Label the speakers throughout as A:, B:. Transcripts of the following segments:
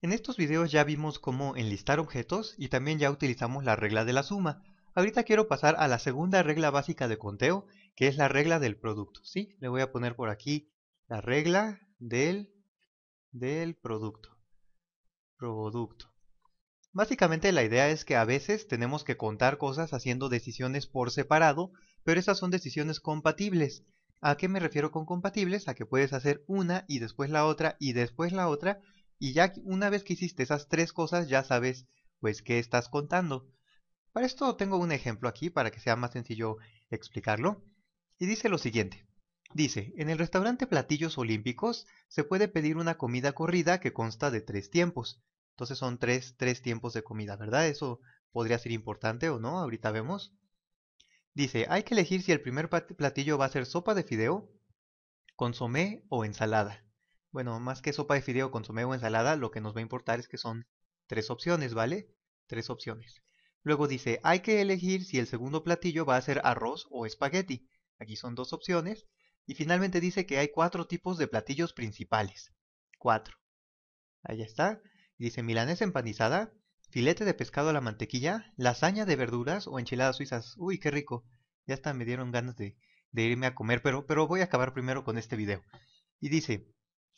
A: En estos videos ya vimos cómo enlistar objetos y también ya utilizamos la regla de la suma. Ahorita quiero pasar a la segunda regla básica de conteo, que es la regla del producto. ¿sí? Le voy a poner por aquí la regla del, del producto. Producto. Básicamente la idea es que a veces tenemos que contar cosas haciendo decisiones por separado, pero esas son decisiones compatibles. ¿A qué me refiero con compatibles? A que puedes hacer una y después la otra y después la otra y ya una vez que hiciste esas tres cosas, ya sabes pues qué estás contando. Para esto tengo un ejemplo aquí para que sea más sencillo explicarlo. Y dice lo siguiente. Dice, en el restaurante Platillos Olímpicos se puede pedir una comida corrida que consta de tres tiempos. Entonces son tres, tres tiempos de comida, ¿verdad? Eso podría ser importante o no, ahorita vemos. Dice, hay que elegir si el primer platillo va a ser sopa de fideo, consomé o ensalada. Bueno, más que sopa de fideo, consomé o ensalada, lo que nos va a importar es que son tres opciones, ¿vale? Tres opciones. Luego dice, hay que elegir si el segundo platillo va a ser arroz o espagueti. Aquí son dos opciones. Y finalmente dice que hay cuatro tipos de platillos principales. Cuatro. Ahí está. Dice milanesa empanizada, filete de pescado a la mantequilla, lasaña de verduras o enchiladas suizas. Uy, qué rico. Ya hasta me dieron ganas de, de irme a comer, pero, pero voy a acabar primero con este video. Y dice,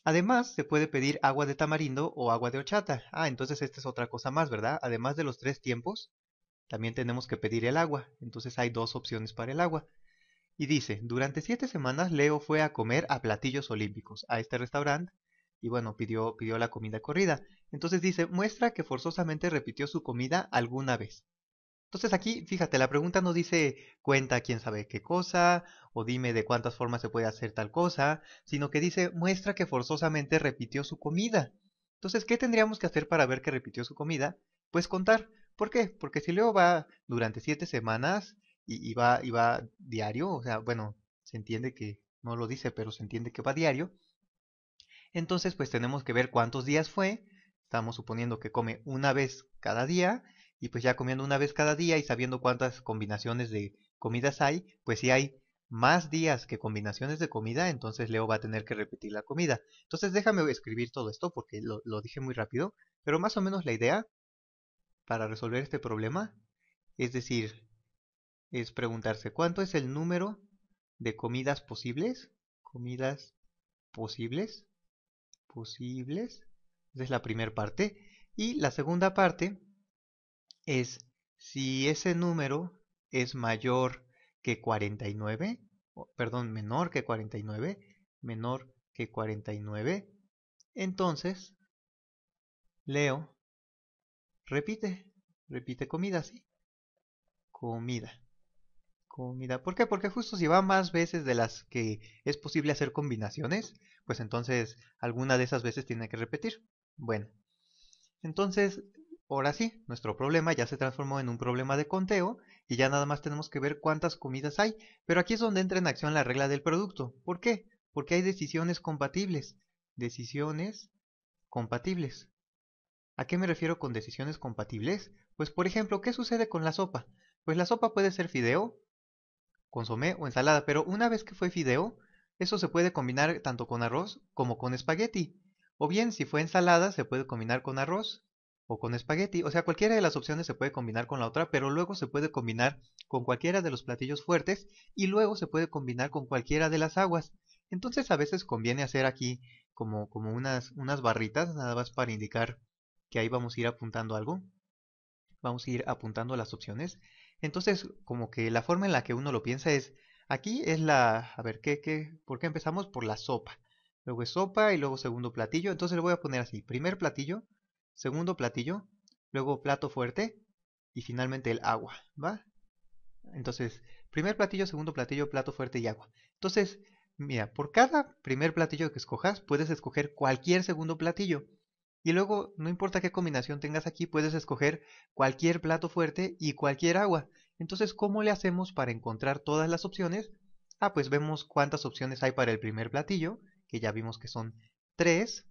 A: Además, se puede pedir agua de tamarindo o agua de horchata. Ah, entonces esta es otra cosa más, ¿verdad? Además de los tres tiempos, también tenemos que pedir el agua. Entonces hay dos opciones para el agua. Y dice, durante siete semanas Leo fue a comer a platillos olímpicos, a este restaurante, y bueno, pidió, pidió la comida corrida. Entonces dice, muestra que forzosamente repitió su comida alguna vez. Entonces aquí, fíjate, la pregunta no dice cuenta quién sabe qué cosa o dime de cuántas formas se puede hacer tal cosa, sino que dice muestra que forzosamente repitió su comida. Entonces, ¿qué tendríamos que hacer para ver que repitió su comida? Pues contar. ¿Por qué? Porque si Leo va durante siete semanas y, va, y va diario, o sea, bueno, se entiende que no lo dice, pero se entiende que va diario, entonces pues tenemos que ver cuántos días fue, estamos suponiendo que come una vez cada día, y pues ya comiendo una vez cada día y sabiendo cuántas combinaciones de comidas hay, pues si hay más días que combinaciones de comida, entonces Leo va a tener que repetir la comida. Entonces déjame escribir todo esto porque lo, lo dije muy rápido, pero más o menos la idea para resolver este problema, es decir, es preguntarse cuánto es el número de comidas posibles, comidas posibles, posibles, esa es la primera parte, y la segunda parte es si ese número es mayor que 49, perdón, menor que 49, menor que 49, entonces Leo repite, repite comida, ¿sí? Comida. Comida. ¿Por qué? Porque justo si va más veces de las que es posible hacer combinaciones, pues entonces alguna de esas veces tiene que repetir. Bueno, entonces Ahora sí, nuestro problema ya se transformó en un problema de conteo y ya nada más tenemos que ver cuántas comidas hay, pero aquí es donde entra en acción la regla del producto. ¿Por qué? Porque hay decisiones compatibles. Decisiones compatibles. ¿A qué me refiero con decisiones compatibles? Pues por ejemplo, ¿qué sucede con la sopa? Pues la sopa puede ser fideo, consomé o ensalada, pero una vez que fue fideo, eso se puede combinar tanto con arroz como con espagueti. O bien, si fue ensalada, se puede combinar con arroz o con espagueti. O sea, cualquiera de las opciones se puede combinar con la otra, pero luego se puede combinar con cualquiera de los platillos fuertes y luego se puede combinar con cualquiera de las aguas. Entonces a veces conviene hacer aquí como, como unas, unas barritas, nada más para indicar que ahí vamos a ir apuntando algo. Vamos a ir apuntando las opciones. Entonces, como que la forma en la que uno lo piensa es, aquí es la, a ver, ¿qué, qué, ¿por qué empezamos? Por la sopa. Luego es sopa y luego segundo platillo. Entonces le voy a poner así, primer platillo, segundo platillo, luego plato fuerte y finalmente el agua, ¿va? Entonces, primer platillo, segundo platillo, plato fuerte y agua. Entonces, mira, por cada primer platillo que escojas, puedes escoger cualquier segundo platillo. Y luego, no importa qué combinación tengas aquí, puedes escoger cualquier plato fuerte y cualquier agua. Entonces, ¿cómo le hacemos para encontrar todas las opciones? Ah, pues vemos cuántas opciones hay para el primer platillo, que ya vimos que son tres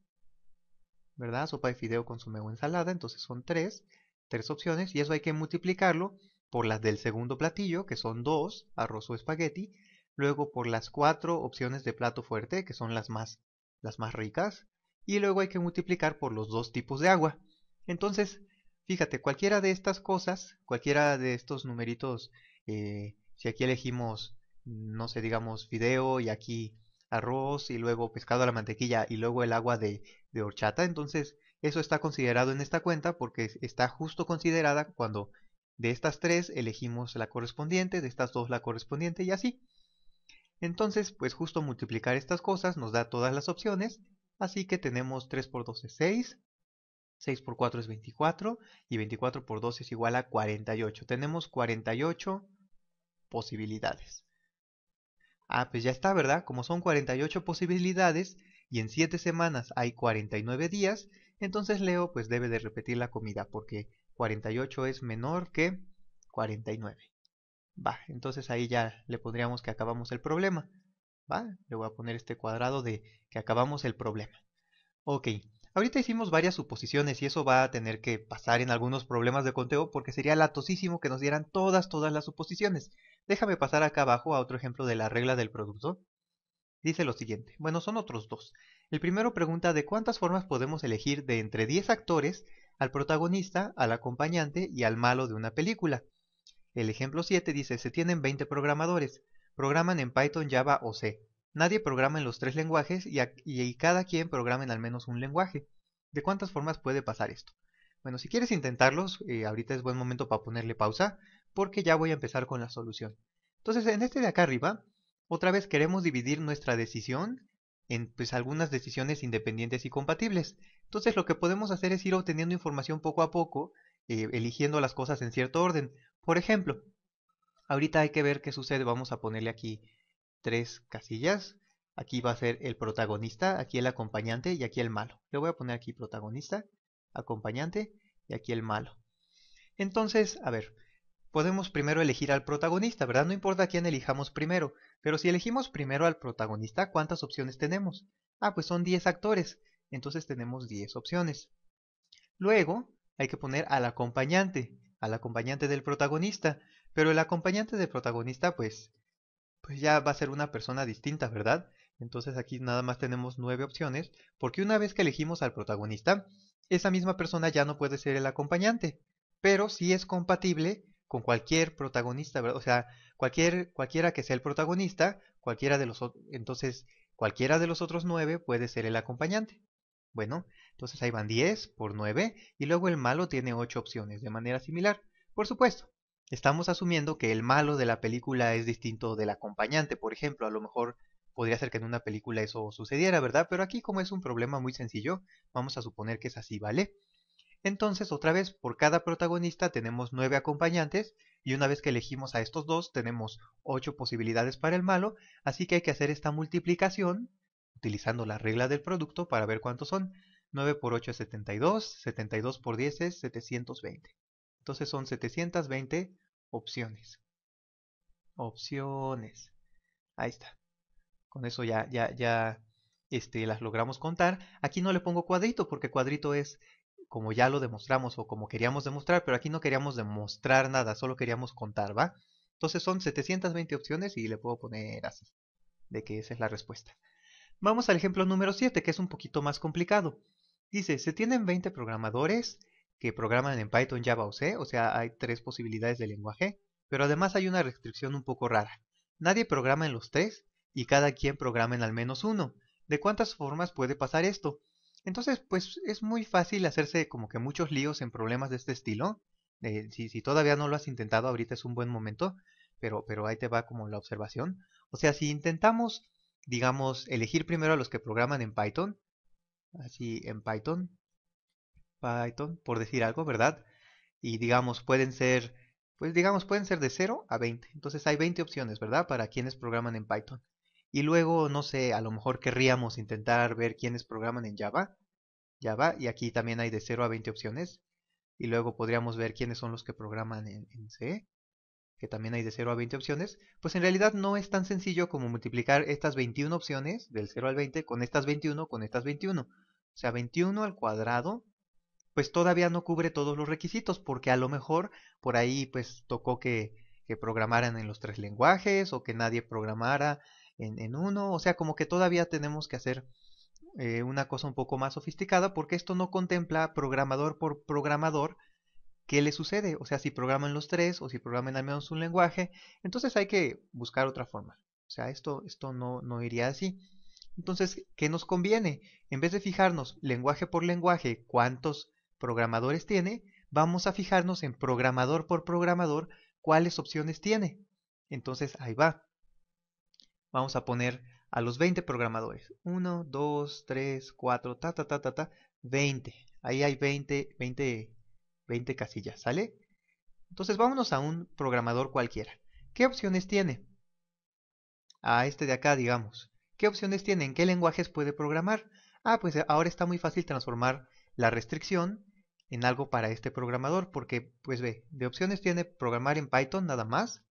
A: ¿verdad? Sopa de fideo con su o ensalada, entonces son tres, tres opciones, y eso hay que multiplicarlo por las del segundo platillo, que son dos, arroz o espagueti, luego por las cuatro opciones de plato fuerte, que son las más, las más ricas, y luego hay que multiplicar por los dos tipos de agua. Entonces, fíjate, cualquiera de estas cosas, cualquiera de estos numeritos, eh, si aquí elegimos, no sé, digamos, fideo y aquí arroz y luego pescado a la mantequilla y luego el agua de de horchata, entonces eso está considerado en esta cuenta porque está justo considerada cuando de estas tres elegimos la correspondiente, de estas dos la correspondiente y así. Entonces, pues justo multiplicar estas cosas nos da todas las opciones, así que tenemos 3 por 2 es 6, 6 por 4 es 24 y 24 por 2 es igual a 48. Tenemos 48 posibilidades. Ah, pues ya está, ¿verdad? Como son 48 posibilidades, y en 7 semanas hay 49 días, entonces Leo pues debe de repetir la comida porque 48 es menor que 49. Va, entonces ahí ya le pondríamos que acabamos el problema. Va, le voy a poner este cuadrado de que acabamos el problema. Ok, ahorita hicimos varias suposiciones y eso va a tener que pasar en algunos problemas de conteo porque sería latosísimo que nos dieran todas, todas las suposiciones. Déjame pasar acá abajo a otro ejemplo de la regla del producto. Dice lo siguiente, bueno, son otros dos. El primero pregunta de cuántas formas podemos elegir de entre 10 actores al protagonista, al acompañante y al malo de una película. El ejemplo 7 dice, se tienen 20 programadores, programan en Python, Java o C. Nadie programa en los tres lenguajes y, cada quien programa en al menos un lenguaje. ¿De cuántas formas puede pasar esto? Bueno, si quieres intentarlos, eh, ahorita es buen momento para ponerle pausa, porque ya voy a empezar con la solución. Entonces, en este de acá arriba, otra vez queremos dividir nuestra decisión en pues, algunas decisiones independientes y compatibles. Entonces lo que podemos hacer es ir obteniendo información poco a poco, eh, eligiendo las cosas en cierto orden. Por ejemplo, ahorita hay que ver qué sucede, vamos a ponerle aquí tres casillas. Aquí va a ser el protagonista, aquí el acompañante y aquí el malo. Le voy a poner aquí protagonista, acompañante y aquí el malo. Entonces, a ver, podemos primero elegir al protagonista, ¿verdad? No importa quién elijamos primero, pero si elegimos primero al protagonista, ¿cuántas opciones tenemos? Ah, pues son 10 actores, entonces tenemos 10 opciones. Luego, hay que poner al acompañante, al acompañante del protagonista, pero el acompañante del protagonista, pues, pues ya va a ser una persona distinta, ¿verdad? Entonces aquí nada más tenemos 9 opciones, porque una vez que elegimos al protagonista, esa misma persona ya no puede ser el acompañante, pero si es compatible con cualquier protagonista, O sea, cualquier, cualquiera que sea el protagonista, cualquiera de los entonces cualquiera de los otros nueve puede ser el acompañante. Bueno, entonces ahí van 10 por 9 y luego el malo tiene 8 opciones de manera similar. Por supuesto, estamos asumiendo que el malo de la película es distinto del acompañante, por ejemplo, a lo mejor podría ser que en una película eso sucediera, ¿verdad? Pero aquí como es un problema muy sencillo, vamos a suponer que es así, ¿vale? Entonces, otra vez, por cada protagonista tenemos nueve acompañantes y una vez que elegimos a estos dos tenemos ocho posibilidades para el malo, así que hay que hacer esta multiplicación utilizando la regla del producto para ver cuántos son. 9 por 8 es 72, 72 por 10 es 720. Entonces son 720 opciones. Opciones. Ahí está. Con eso ya, ya, ya este, las logramos contar. Aquí no le pongo cuadrito porque cuadrito es como ya lo demostramos o como queríamos demostrar, pero aquí no queríamos demostrar nada, solo queríamos contar, ¿va? Entonces son 720 opciones y le puedo poner así, de que esa es la respuesta. Vamos al ejemplo número 7, que es un poquito más complicado. Dice, se tienen 20 programadores que programan en Python, Java o C, o sea, hay tres posibilidades de lenguaje, pero además hay una restricción un poco rara. Nadie programa en los tres y cada quien programa en al menos uno. ¿De cuántas formas puede pasar esto? Entonces, pues es muy fácil hacerse como que muchos líos en problemas de este estilo. Eh, si, todavía no lo has intentado, ahorita es un buen momento, pero, pero ahí te va como la observación. O sea, si intentamos, digamos, elegir primero a los que programan en Python, así en Python, Python, por decir algo, ¿verdad? Y digamos, pueden ser, pues digamos, pueden ser de 0 a 20. Entonces hay 20 opciones, ¿verdad? Para quienes programan en Python. Y luego, no sé, a lo mejor querríamos intentar ver quiénes programan en Java. Java, y aquí también hay de 0 a 20 opciones. Y luego podríamos ver quiénes son los que programan en, C, que también hay de 0 a 20 opciones. Pues en realidad no es tan sencillo como multiplicar estas 21 opciones, del 0 al 20, con estas 21, con estas 21. O sea, 21 al cuadrado pues todavía no cubre todos los requisitos porque a lo mejor por ahí pues tocó que, que, programaran en los tres lenguajes o que nadie programara en, uno, o sea, como que todavía tenemos que hacer eh, una cosa un poco más sofisticada porque esto no contempla programador por programador qué le sucede, o sea, si programan los tres o si programan al menos un lenguaje, entonces hay que buscar otra forma. O sea, esto, esto no, no iría así. Entonces, ¿qué nos conviene? En vez de fijarnos lenguaje por lenguaje cuántos programadores tiene, vamos a fijarnos en programador por programador cuáles opciones tiene. Entonces, ahí va vamos a poner a los 20 programadores. 1, 2, 3, 4, ta, ta, ta, ta, ta, 20. Ahí hay 20, 20, 20 casillas, ¿sale? Entonces vámonos a un programador cualquiera. ¿Qué opciones tiene? A este de acá, digamos. ¿Qué opciones tiene? ¿En qué lenguajes puede programar? Ah, pues eh, ahora está muy fácil transformar la restricción en algo para este programador, porque, pues ve, de opciones tiene programar en Python nada más,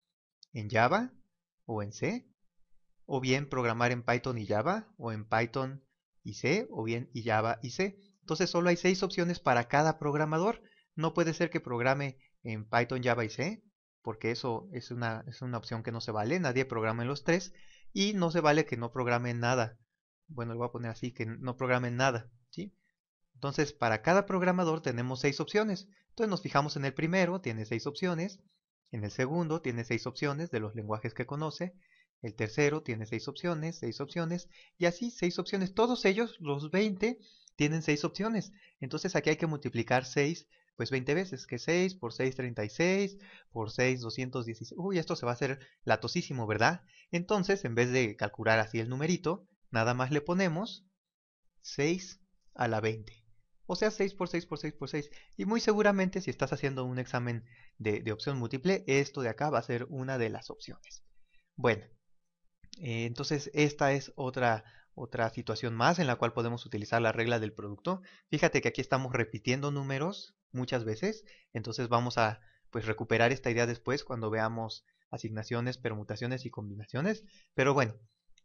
A: en Java o en C, o bien programar en Python y Java, o en Python y C, o bien y Java y C. Entonces solo hay seis opciones para cada programador. No puede ser que programe en Python, Java y C, porque eso es una, es una opción que no se vale, nadie programa en los tres, y no se vale que no programe nada. Bueno, le voy a poner así, que no programen nada, ¿sí? Entonces, para cada programador tenemos seis opciones. Entonces nos fijamos en el primero, tiene seis opciones, en el segundo tiene seis opciones de los lenguajes que conoce, el tercero tiene seis opciones, seis opciones, y así seis opciones. Todos ellos, los 20, tienen seis opciones. Entonces aquí hay que multiplicar 6, pues 20 veces, que 6 por 6, 36, por 6, 216. Uy, esto se va a hacer latosísimo, ¿verdad? Entonces, en vez de calcular así el numerito, nada más le ponemos 6 a la 20. O sea, 6 por 6 por 6 por 6. Y muy seguramente si estás haciendo un examen de, de opción múltiple, esto de acá va a ser una de las opciones. Bueno, eh, entonces esta es otra, otra situación más en la cual podemos utilizar la regla del producto. Fíjate que aquí estamos repitiendo números muchas veces, entonces vamos a pues recuperar esta idea después cuando veamos asignaciones, permutaciones y combinaciones. Pero bueno,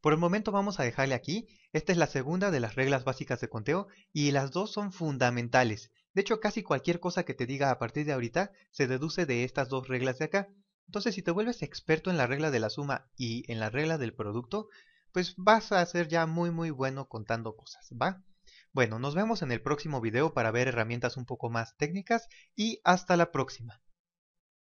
A: por el momento vamos a dejarle aquí. Esta es la segunda de las reglas básicas de conteo y las dos son fundamentales. De hecho, casi cualquier cosa que te diga a partir de ahorita se deduce de estas dos reglas de acá. Entonces, si te vuelves experto en la regla de la suma y en la regla del producto, pues vas a ser ya muy muy bueno contando cosas, ¿va? Bueno, nos vemos en el próximo video para ver herramientas un poco más técnicas y hasta la próxima.